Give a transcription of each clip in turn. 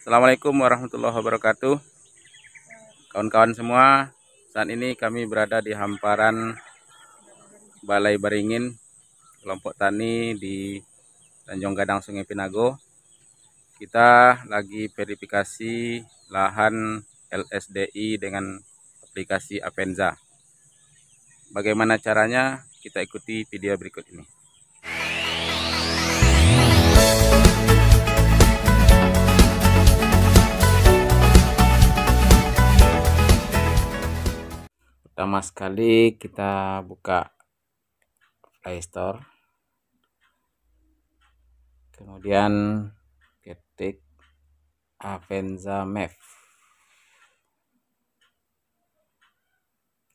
Assalamualaikum warahmatullahi wabarakatuh Kawan-kawan semua Saat ini kami berada di hamparan Balai Baringin Kelompok tani di Tanjung Gadang Sungai Pinago Kita lagi verifikasi lahan LSDI dengan aplikasi Apenza Bagaimana caranya? Kita ikuti video berikut ini pertama sekali kita buka Play Store kemudian ketik Avenza Map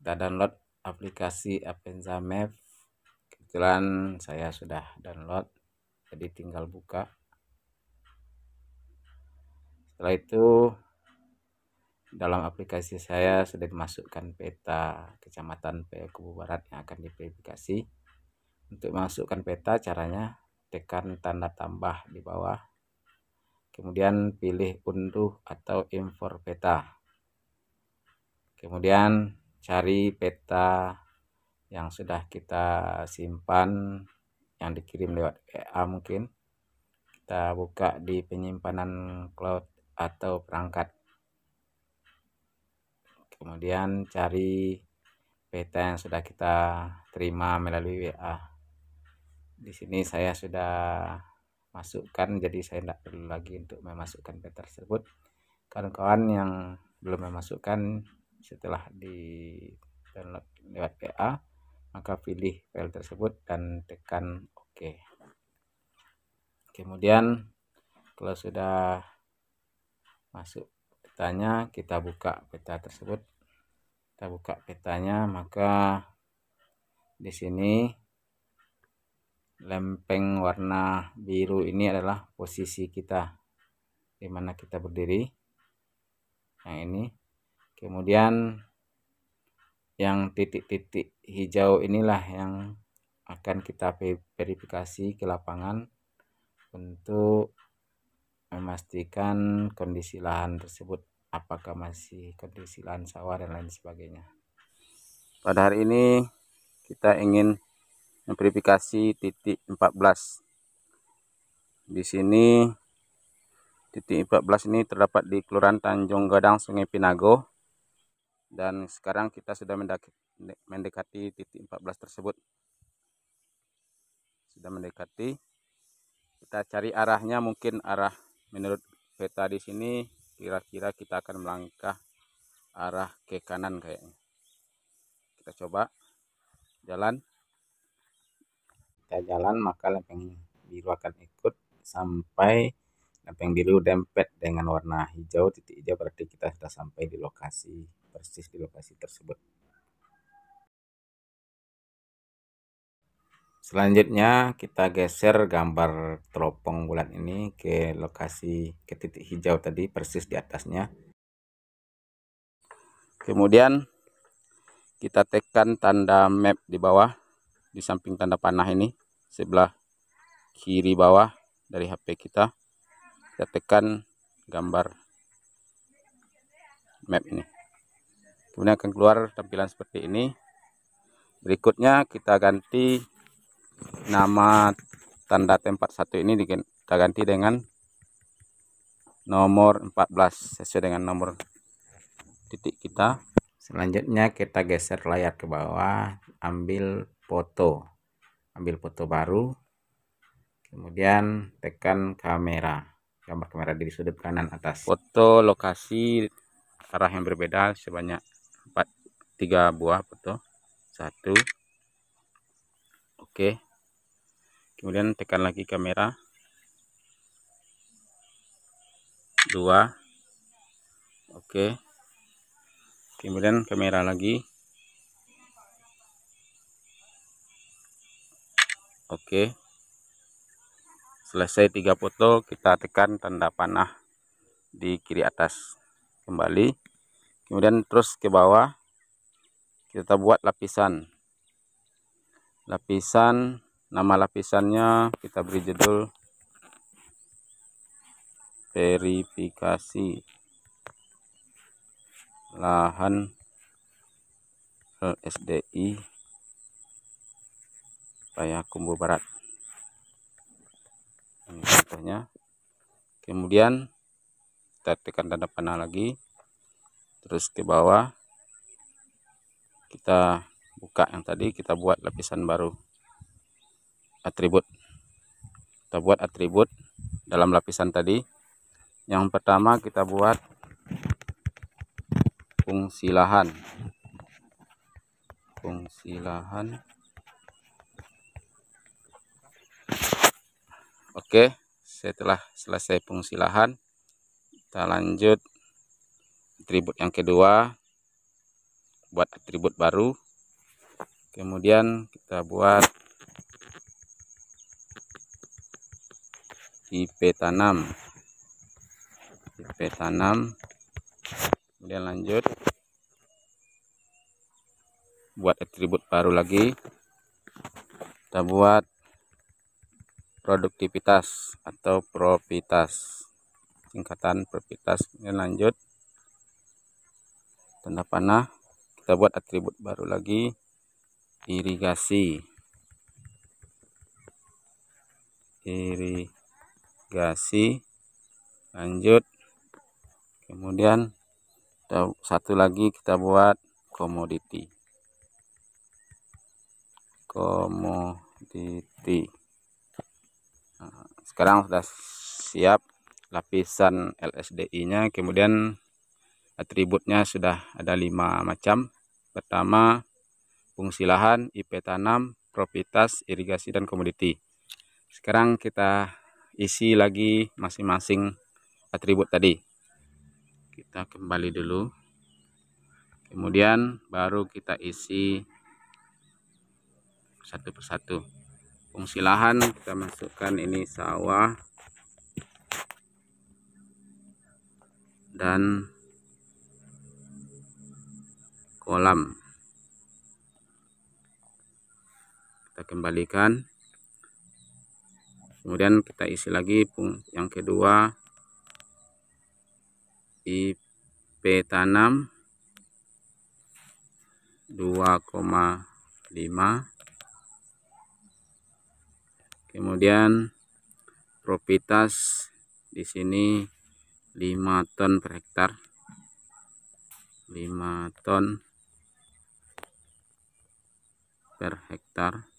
kita download aplikasi Avenza Map kebetulan saya sudah download jadi tinggal buka setelah itu dalam aplikasi saya sudah dimasukkan peta kecamatan Kubu Barat yang akan diverifikasi untuk masukkan peta caranya tekan tanda tambah di bawah kemudian pilih unduh atau impor peta kemudian cari peta yang sudah kita simpan yang dikirim lewat WA mungkin kita buka di penyimpanan cloud atau perangkat kemudian cari peta yang sudah kita terima melalui WA di sini saya sudah masukkan jadi saya tidak perlu lagi untuk memasukkan peta tersebut kawan-kawan yang belum memasukkan setelah di download lewat WA, maka pilih file tersebut dan tekan OK kemudian kalau sudah masuk petanya kita buka peta tersebut kita buka petanya maka di sini lempeng warna biru ini adalah posisi kita di mana kita berdiri yang ini kemudian yang titik-titik hijau inilah yang akan kita verifikasi ke lapangan untuk memastikan kondisi lahan tersebut apakah masih kondisi lahan sawah dan lain sebagainya pada hari ini kita ingin memverifikasi titik 14 di sini titik 14 ini terdapat di Kelurahan Tanjung Gadang Sungai Pinago dan sekarang kita sudah mendekati titik 14 tersebut sudah mendekati kita cari arahnya mungkin arah menurut peta di sini kira-kira kita akan melangkah arah ke kanan kayaknya kita coba jalan kita jalan maka lempeng biru akan ikut sampai lempeng biru dempet dengan warna hijau titik hijau berarti kita sudah sampai di lokasi persis di lokasi tersebut selanjutnya kita geser gambar teropong bulat ini ke lokasi ke titik hijau tadi persis di atasnya kemudian kita tekan tanda map di bawah di samping tanda panah ini sebelah kiri bawah dari HP kita kita tekan gambar map ini kemudian akan keluar tampilan seperti ini berikutnya kita ganti nama tanda tempat satu ini kita ganti dengan nomor 14 sesuai dengan nomor titik kita selanjutnya kita geser layar ke bawah ambil foto ambil foto baru kemudian tekan kamera gambar kamera di sudut kanan atas foto lokasi arah yang berbeda sebanyak 4 3 buah foto satu oke okay kemudian tekan lagi kamera dua oke kemudian kamera lagi oke selesai tiga foto kita tekan tanda panah di kiri atas kembali kemudian terus ke bawah kita buat lapisan lapisan nama lapisannya kita beri judul verifikasi lahan LSDI Payakumbu Barat ini contohnya kemudian kita tekan tanda panah lagi terus ke bawah kita buka yang tadi kita buat lapisan baru atribut kita buat atribut dalam lapisan tadi yang pertama kita buat fungsi lahan fungsi lahan oke setelah selesai fungsi lahan kita lanjut atribut yang kedua buat atribut baru kemudian kita buat IP tanam IP tanam kemudian lanjut buat atribut baru lagi kita buat produktivitas atau profitas singkatan profitas kemudian lanjut tanda panah kita buat atribut baru lagi irigasi irigasi gasi lanjut kemudian satu lagi kita buat komoditi komoditi nah, sekarang sudah siap lapisan LSDI nya kemudian atributnya sudah ada lima macam pertama fungsi lahan IP tanam profitas irigasi dan komoditi sekarang kita isi lagi masing-masing atribut tadi kita kembali dulu kemudian baru kita isi satu persatu fungsi lahan kita masukkan ini sawah dan kolam kita kembalikan kemudian kita isi lagi yang kedua IP tanam 2,5 kemudian profitas di sini 5 ton per hektar 5 ton per hektar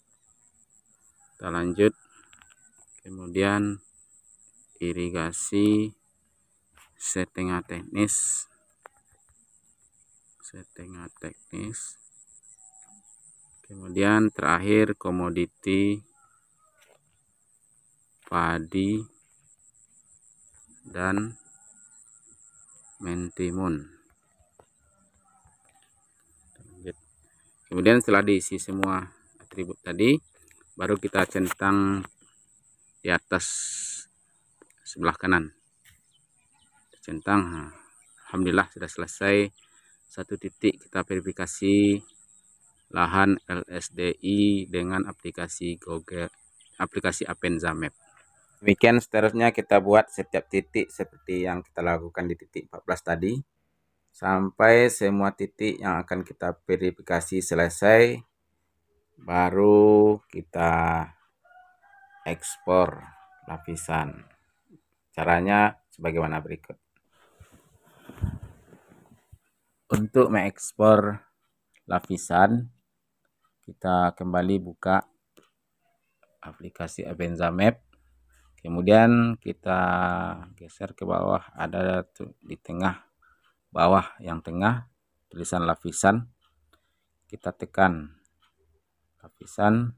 kita lanjut kemudian irigasi settingan teknis settingan teknis kemudian terakhir komoditi padi dan mentimun kemudian setelah diisi semua atribut tadi baru kita centang di atas sebelah kanan centang Alhamdulillah sudah selesai satu titik kita verifikasi lahan LSDI dengan aplikasi Google aplikasi Apenza Map demikian seterusnya kita buat setiap titik seperti yang kita lakukan di titik 14 tadi sampai semua titik yang akan kita verifikasi selesai baru kita ekspor lapisan. Caranya sebagaimana berikut. Untuk mengekspor lapisan, kita kembali buka aplikasi Avenza Map. Kemudian kita geser ke bawah, ada di tengah bawah yang tengah tulisan lapisan. Kita tekan lapisan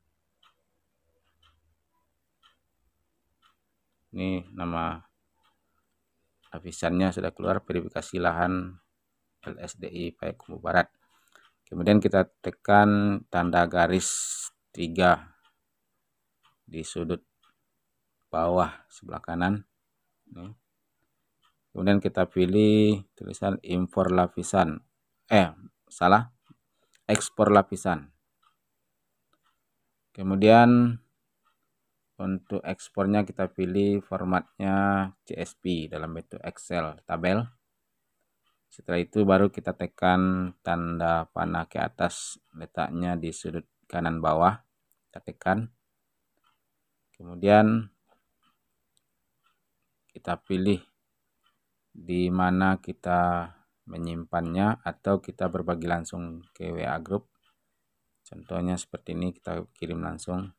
ini nama avisannya sudah keluar verifikasi lahan LSDI Payakumbu Barat kemudian kita tekan tanda garis 3 di sudut bawah sebelah kanan kemudian kita pilih tulisan impor lapisan eh salah ekspor lapisan kemudian untuk ekspornya kita pilih formatnya CSP dalam bentuk Excel tabel setelah itu baru kita tekan tanda panah ke atas letaknya di sudut kanan bawah kita tekan kemudian kita pilih di mana kita menyimpannya atau kita berbagi langsung ke WA group contohnya seperti ini kita kirim langsung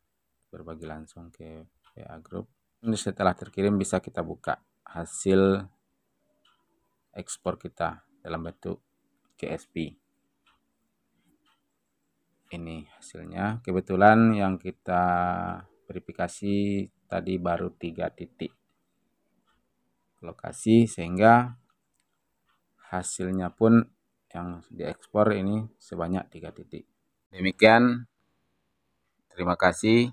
berbagi langsung ke WA Group. Ini setelah terkirim bisa kita buka hasil ekspor kita dalam bentuk CSV. Ini hasilnya. Kebetulan yang kita verifikasi tadi baru tiga titik lokasi sehingga hasilnya pun yang diekspor ini sebanyak tiga titik. Demikian, terima kasih.